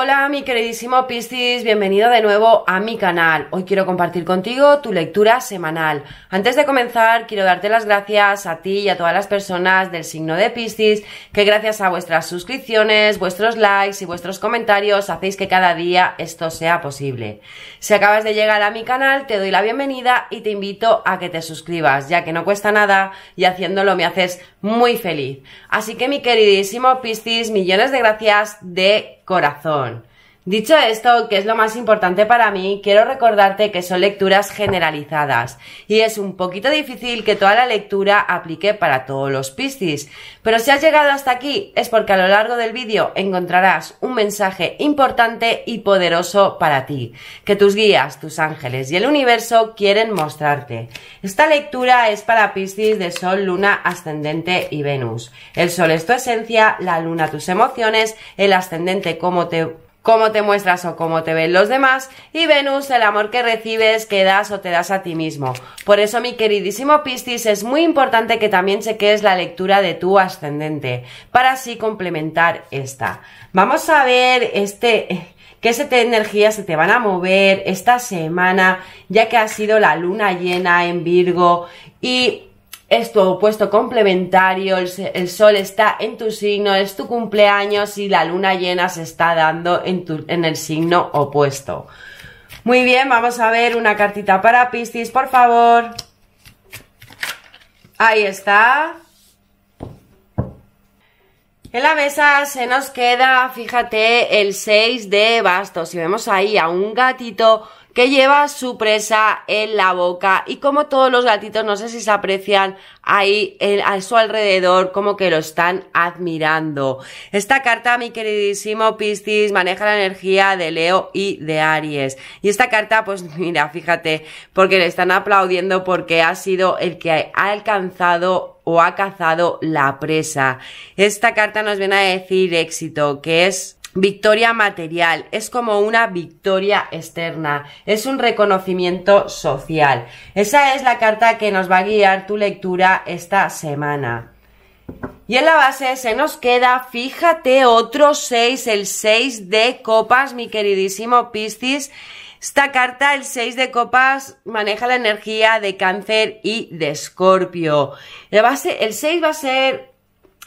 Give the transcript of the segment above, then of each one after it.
Hola mi queridísimo Piscis, bienvenido de nuevo a mi canal. Hoy quiero compartir contigo tu lectura semanal. Antes de comenzar, quiero darte las gracias a ti y a todas las personas del signo de Piscis, que gracias a vuestras suscripciones, vuestros likes y vuestros comentarios hacéis que cada día esto sea posible. Si acabas de llegar a mi canal, te doy la bienvenida y te invito a que te suscribas, ya que no cuesta nada y haciéndolo me haces muy feliz. Así que mi queridísimo Piscis, millones de gracias de corazón. Dicho esto, que es lo más importante para mí, quiero recordarte que son lecturas generalizadas y es un poquito difícil que toda la lectura aplique para todos los piscis. Pero si has llegado hasta aquí es porque a lo largo del vídeo encontrarás un mensaje importante y poderoso para ti, que tus guías, tus ángeles y el universo quieren mostrarte. Esta lectura es para piscis de Sol, Luna, Ascendente y Venus. El Sol es tu esencia, la Luna tus emociones, el Ascendente cómo te cómo te muestras o cómo te ven los demás, y Venus, el amor que recibes, que das o te das a ti mismo. Por eso, mi queridísimo Piscis, es muy importante que también se quedes la lectura de tu ascendente, para así complementar esta. Vamos a ver este, que se te energías se te van a mover esta semana, ya que ha sido la luna llena en Virgo, y es tu opuesto complementario, el, sol está en tu signo, es tu cumpleaños y la luna llena se está dando en, tu, en el signo opuesto. Muy bien, vamos a ver una cartita para Piscis, por favor. Ahí está. En la mesa se nos queda, fíjate, el 6 de bastos. Si vemos ahí a un gatito que lleva su presa en la boca y como todos los gatitos, no sé si se aprecian ahí eh, a su alrededor, como que lo están admirando. Esta carta, mi queridísimo Piscis, maneja la energía de Leo y de Aries. Y esta carta, pues mira, fíjate, porque le están aplaudiendo porque ha sido el que ha alcanzado o ha cazado la presa. Esta carta nos viene a decir éxito, que es Victoria material, es como una victoria externa, es un reconocimiento social. Esa es la carta que nos va a guiar tu lectura esta semana. Y en la base se nos queda, fíjate, otro 6, el 6 de copas, mi queridísimo Piscis. Esta carta, el 6 de copas, maneja la energía de cáncer y de escorpio. El 6 va a ser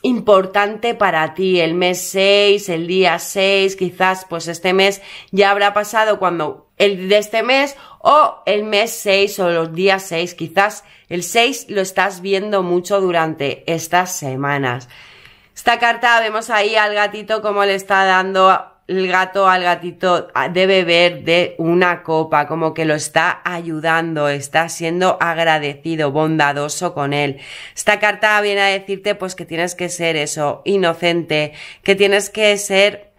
importante para ti, el mes 6, el día 6, quizás pues este mes ya habrá pasado cuando el de este mes o el mes 6 o los días 6, quizás el 6 lo estás viendo mucho durante estas semanas. Esta carta vemos ahí al gatito como le está dando el gato al gatito ah, de beber de una copa, como que lo está ayudando, está siendo agradecido, bondadoso con él. Esta carta viene a decirte pues que tienes que ser eso, inocente, que tienes que ser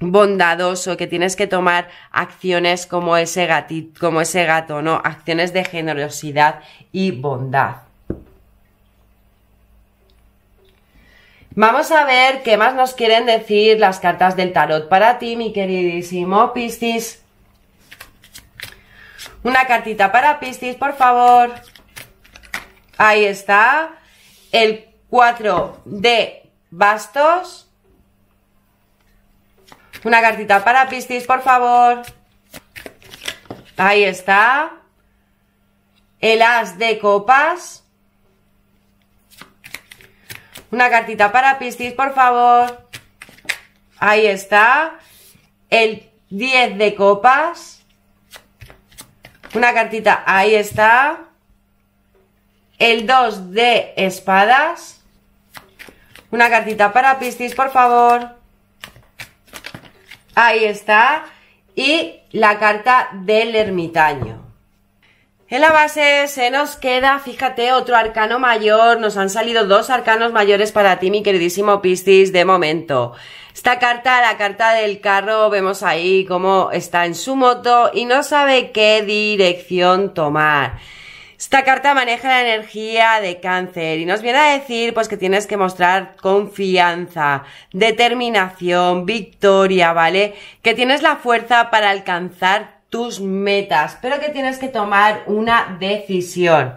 bondadoso, que tienes que tomar acciones como ese gatito, como ese gato, ¿no? Acciones de generosidad y bondad. Vamos a ver qué más nos quieren decir las cartas del tarot para ti, mi queridísimo Piscis. Una cartita para Piscis, por favor. Ahí está. El 4 de bastos. Una cartita para Piscis, por favor. Ahí está. El as de copas. Una cartita para Piscis, por favor. Ahí está. El 10 de copas. Una cartita, ahí está. El 2 de espadas. Una cartita para Piscis, por favor. Ahí está. Y la carta del ermitaño. En la base se nos queda, fíjate, otro arcano mayor. Nos han salido dos arcanos mayores para ti, mi queridísimo Piscis, de momento. Esta carta, la carta del carro, vemos ahí cómo está en su moto y no sabe qué dirección tomar. Esta carta maneja la energía de cáncer y nos viene a decir pues que tienes que mostrar confianza, determinación, victoria, ¿vale? Que tienes la fuerza para alcanzar tus metas, pero que tienes que tomar una decisión.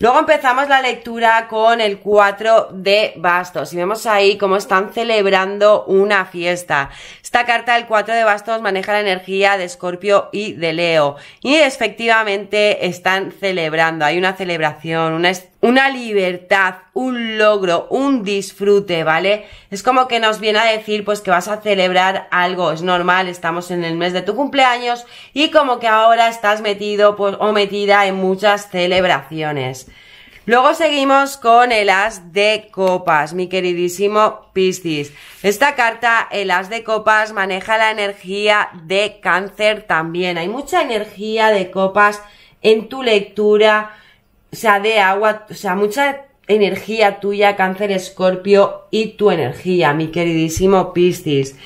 Luego empezamos la lectura con el 4 de bastos y vemos ahí cómo están celebrando una fiesta. Esta carta del 4 de bastos maneja la energía de Escorpio y de Leo y efectivamente están celebrando, hay una celebración, una una libertad, un logro, un disfrute, ¿vale? Es como que nos viene a decir pues que vas a celebrar algo, es normal, estamos en el mes de tu cumpleaños y como que ahora estás metido pues, o metida en muchas celebraciones. Luego seguimos con el as de copas, mi queridísimo Piscis. Esta carta, el as de copas, maneja la energía de cáncer también. Hay mucha energía de copas en tu lectura, o sea, de agua, o sea, mucha energía tuya, cáncer, escorpio, y tu energía, mi queridísimo Piscis.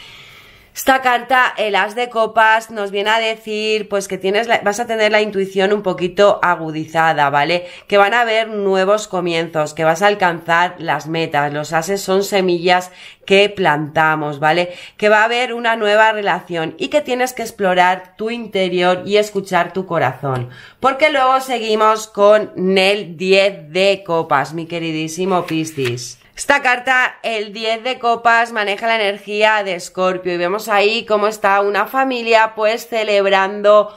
Esta carta, el as de copas, nos viene a decir pues que tienes vas a tener la intuición un poquito agudizada, ¿vale? Que van a haber nuevos comienzos, que vas a alcanzar las metas. Los ases son semillas que plantamos, ¿vale? Que va a haber una nueva relación y que tienes que explorar tu interior y escuchar tu corazón. Porque luego seguimos con el 10 de copas, mi queridísimo Piscis. Esta carta, el 10 de copas, maneja la energía de Escorpio y vemos ahí cómo está una familia pues celebrando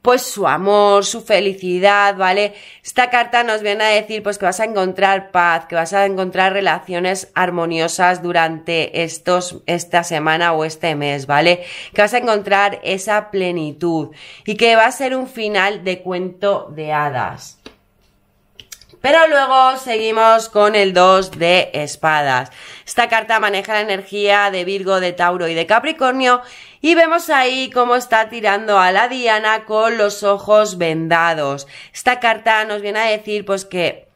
pues su amor, su felicidad, ¿vale? Esta carta nos viene a decir pues que vas a encontrar paz, que vas a encontrar relaciones armoniosas durante estos esta semana o este mes, ¿vale? Que vas a encontrar esa plenitud y que va a ser un final de cuento de hadas. Pero luego seguimos con el 2 de espadas. Esta carta maneja la energía de Virgo, de Tauro y de Capricornio y vemos ahí cómo está tirando a la Diana con los ojos vendados. Esta carta nos viene a decir pues que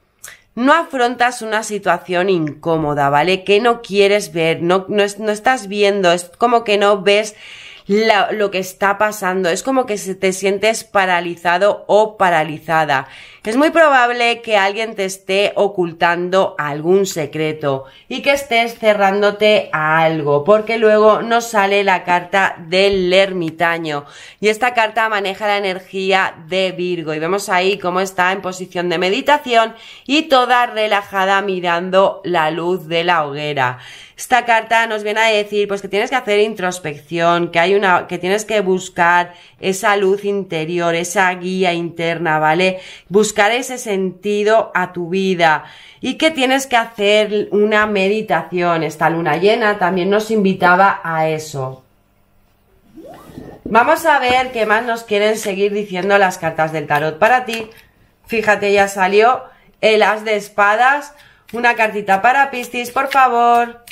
no afrontas una situación incómoda, ¿vale? Que no quieres ver, no, no estás viendo, es como que no ves lo que está pasando. Es como que te sientes paralizado o paralizada. Es muy probable que alguien te esté ocultando algún secreto y que estés cerrándote a algo, porque luego nos sale la carta del ermitaño. Y esta carta maneja la energía de Virgo. Y vemos ahí cómo está en posición de meditación y toda relajada mirando la luz de la hoguera. Esta carta nos viene a decir pues que tienes que hacer introspección, que hay una que tienes que buscar esa luz interior, esa guía interna, ¿vale? Buscar ese sentido a tu vida y que tienes que hacer una meditación. Esta luna llena también nos invitaba a eso. Vamos a ver qué más nos quieren seguir diciendo las cartas del tarot para ti. Fíjate, ya salió el as de espadas. Una cartita para pistis por favor.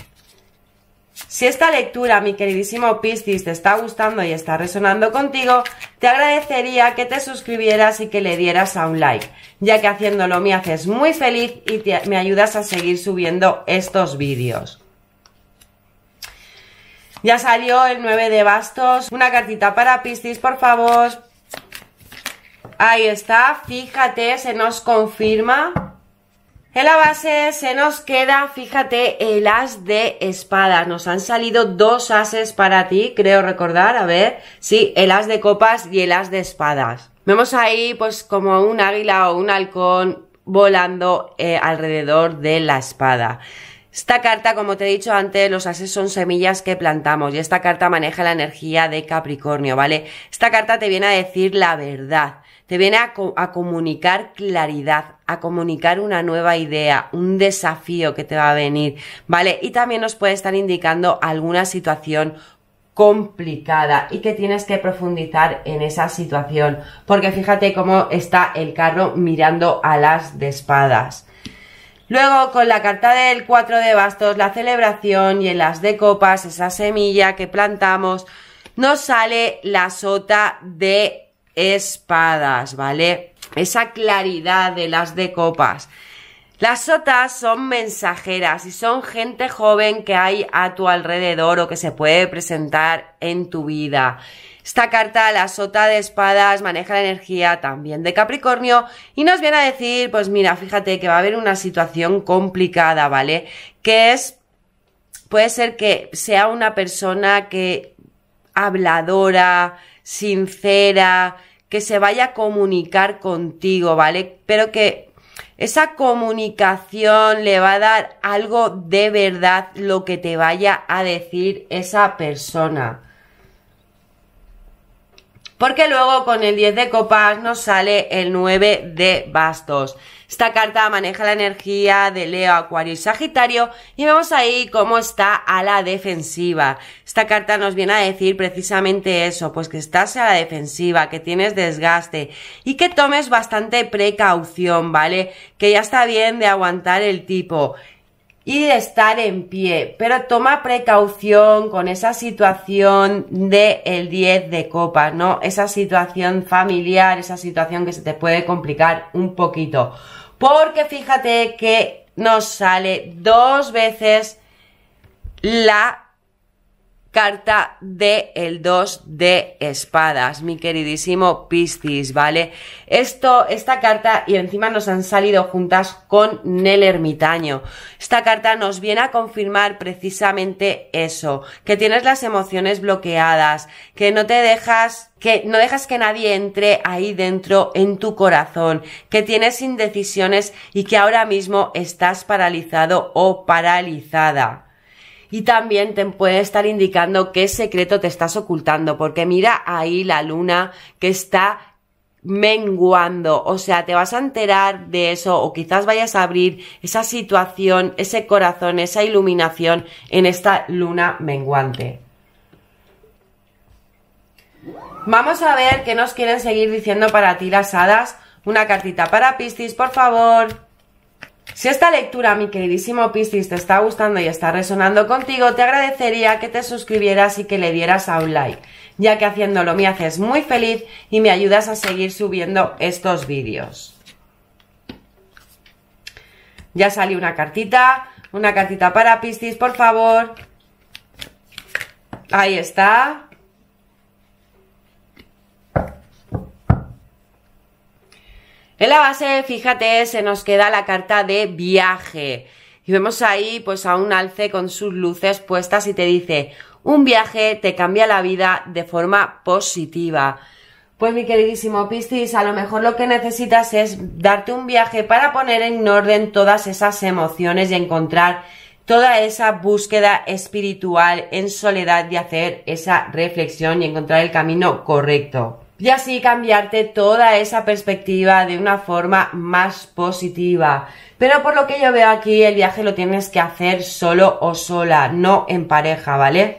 Si esta lectura, mi queridísimo Piscis, te está gustando y está resonando contigo, te agradecería que te suscribieras y que le dieras a un like, ya que haciéndolo me haces muy feliz y me ayudas a seguir subiendo estos vídeos. Ya salió el 9 de bastos. Una cartita para Piscis, por favor. Ahí está, fíjate, se nos confirma en la base se nos queda, fíjate, el as de espadas. Nos han salido dos ases para ti, creo recordar. A ver, sí, el as de copas y el as de espadas. Vemos ahí pues como un águila o un halcón volando eh, alrededor de la espada. Esta carta, como te he dicho antes, los ases son semillas que plantamos y esta carta maneja la energía de Capricornio, ¿vale? Esta carta te viene a decir la verdad te viene a, comunicar claridad, a comunicar una nueva idea, un desafío que te va a venir, ¿vale? Y también nos puede estar indicando alguna situación complicada y que tienes que profundizar en esa situación, porque fíjate cómo está el carro mirando a las de espadas. Luego, con la carta del 4 de bastos, la celebración y en las de copas, esa semilla que plantamos, nos sale la sota de espadas, ¿vale? Esa claridad de las de copas. Las sotas son mensajeras y son gente joven que hay a tu alrededor o que se puede presentar en tu vida. Esta carta, la sota de espadas, maneja la energía también de Capricornio y nos viene a decir, pues mira, fíjate que va a haber una situación complicada, ¿vale? Que es, puede ser que sea una persona que habladora, sincera, que se vaya a comunicar contigo, ¿vale? Pero que esa comunicación le va a dar algo de verdad lo que te vaya a decir esa persona porque luego con el 10 de copas nos sale el 9 de bastos. Esta carta maneja la energía de Leo, Acuario y Sagitario y vemos ahí cómo está a la defensiva. Esta carta nos viene a decir precisamente eso, pues que estás a la defensiva, que tienes desgaste y que tomes bastante precaución, ¿vale? Que ya está bien de aguantar el tipo y de estar en pie, pero toma precaución con esa situación de el 10 de copa, ¿no? Esa situación familiar, esa situación que se te puede complicar un poquito. Porque fíjate que nos sale dos veces la carta de el 2 de espadas, mi queridísimo Piscis, ¿vale? Esto, esta carta, y encima nos han salido juntas con el Ermitaño. Esta carta nos viene a confirmar precisamente eso, que tienes las emociones bloqueadas, que no te dejas que no dejas que nadie entre ahí dentro en tu corazón, que tienes indecisiones y que ahora mismo estás paralizado o paralizada y también te puede estar indicando qué secreto te estás ocultando, porque mira ahí la luna que está menguando, o sea, te vas a enterar de eso o quizás vayas a abrir esa situación, ese corazón, esa iluminación en esta luna menguante. Vamos a ver qué nos quieren seguir diciendo para ti las hadas. Una cartita para Piscis, por favor. Si esta lectura, mi queridísimo Piscis, te está gustando y está resonando contigo, te agradecería que te suscribieras y que le dieras a un like, ya que haciéndolo me haces muy feliz y me ayudas a seguir subiendo estos vídeos. Ya salió una cartita, una cartita para Piscis, por favor. Ahí está. En la base, fíjate, se nos queda la carta de viaje. Y vemos ahí pues a un alce con sus luces puestas y te dice, un viaje te cambia la vida de forma positiva. Pues mi queridísimo Piscis, a lo mejor lo que necesitas es darte un viaje para poner en orden todas esas emociones y encontrar toda esa búsqueda espiritual en soledad de hacer esa reflexión y encontrar el camino correcto y así cambiarte toda esa perspectiva de una forma más positiva. Pero por lo que yo veo aquí, el viaje lo tienes que hacer solo o sola, no en pareja, ¿vale?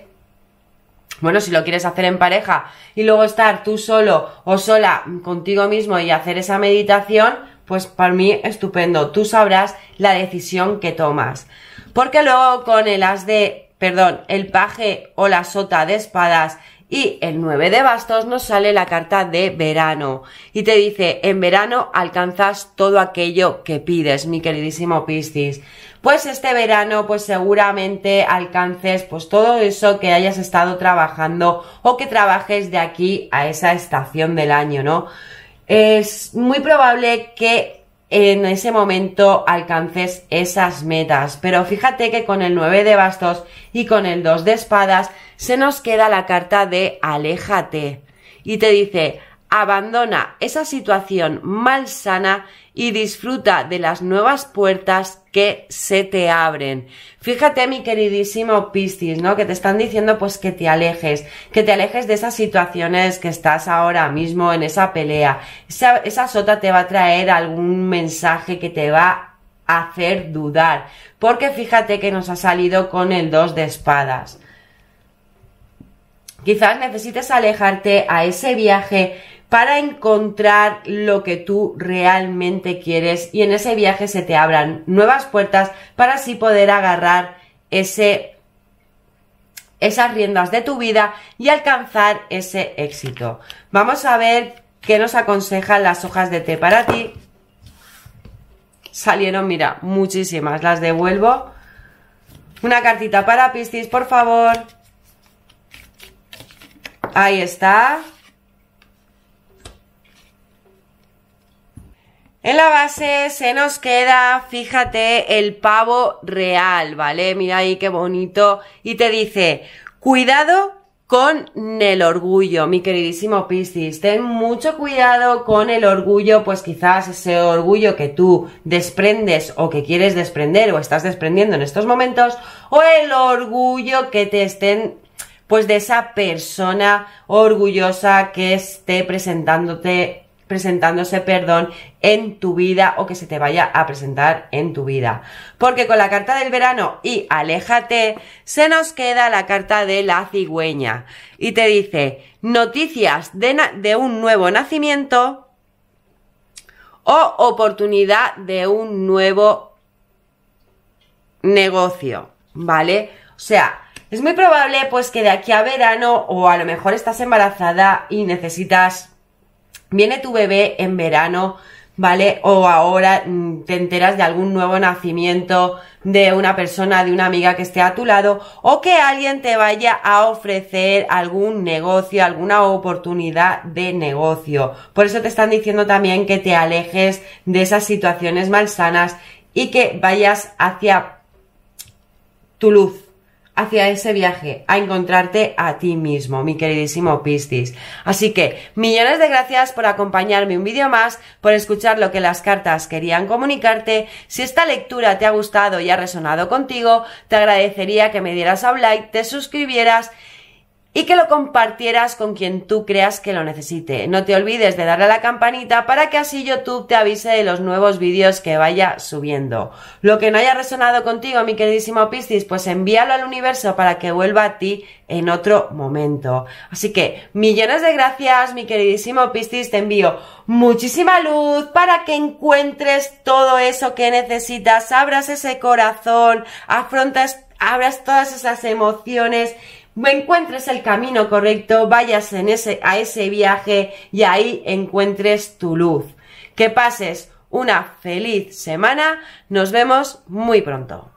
Bueno, si lo quieres hacer en pareja y luego estar tú solo o sola contigo mismo y hacer esa meditación, pues para mí estupendo. Tú sabrás la decisión que tomas. Porque luego con el as de, perdón, el paje o la sota de espadas y el 9 de bastos nos sale la carta de verano y te dice, en verano alcanzas todo aquello que pides, mi queridísimo Piscis. Pues este verano, pues seguramente alcances pues todo eso que hayas estado trabajando o que trabajes de aquí a esa estación del año, ¿no? Es muy probable que en ese momento alcances esas metas. Pero fíjate que con el 9 de bastos y con el 2 de espadas se nos queda la carta de aléjate. Y te dice, abandona esa situación malsana y disfruta de las nuevas puertas que se te abren. Fíjate, mi queridísimo Piscis, ¿no? Que te están diciendo pues que te alejes, que te alejes de esas situaciones que estás ahora mismo en esa pelea. Esa, esa sota te va a traer algún mensaje que te va a hacer dudar. Porque fíjate que nos ha salido con el 2 de espadas. Quizás necesites alejarte a ese viaje para encontrar lo que tú realmente quieres y en ese viaje se te abran nuevas puertas para así poder agarrar ese, esas riendas de tu vida y alcanzar ese éxito. Vamos a ver qué nos aconsejan las hojas de té para ti. Salieron, mira, muchísimas, las devuelvo. Una cartita para Piscis, por favor. Ahí está. En la base se nos queda, fíjate, el pavo real, ¿vale? Mira ahí qué bonito. Y te dice, cuidado con el orgullo, mi queridísimo Piscis. Ten mucho cuidado con el orgullo, pues quizás ese orgullo que tú desprendes o que quieres desprender o estás desprendiendo en estos momentos, o el orgullo que te estén pues de esa persona orgullosa que esté presentándote presentándose, perdón, en tu vida o que se te vaya a presentar en tu vida. Porque con la carta del verano y aléjate, se nos queda la carta de la cigüeña y te dice noticias de, de un nuevo nacimiento o oportunidad de un nuevo negocio, ¿vale? O sea, es muy probable pues que de aquí a verano o a lo mejor estás embarazada y necesitas Viene tu bebé en verano, ¿vale? O ahora mm, te enteras de algún nuevo nacimiento de una persona, de una amiga que esté a tu lado, o que alguien te vaya a ofrecer algún negocio, alguna oportunidad de negocio. Por eso te están diciendo también que te alejes de esas situaciones malsanas y que vayas hacia tu luz, hacia ese viaje, a encontrarte a ti mismo, mi queridísimo Piscis. Así que, millones de gracias por acompañarme un vídeo más, por escuchar lo que las cartas querían comunicarte. Si esta lectura te ha gustado y ha resonado contigo, te agradecería que me dieras a un like, te suscribieras y que lo compartieras con quien tú creas que lo necesite. No te olvides de darle a la campanita para que así YouTube te avise de los nuevos vídeos que vaya subiendo. Lo que no haya resonado contigo, mi queridísimo Piscis, pues envíalo al universo para que vuelva a ti en otro momento. Así que millones de gracias, mi queridísimo Piscis, te envío muchísima luz para que encuentres todo eso que necesitas, abras ese corazón, afrontas, abras todas esas emociones encuentres el camino correcto, vayas a ese viaje y ahí encuentres tu luz. Que pases una feliz semana, nos vemos muy pronto.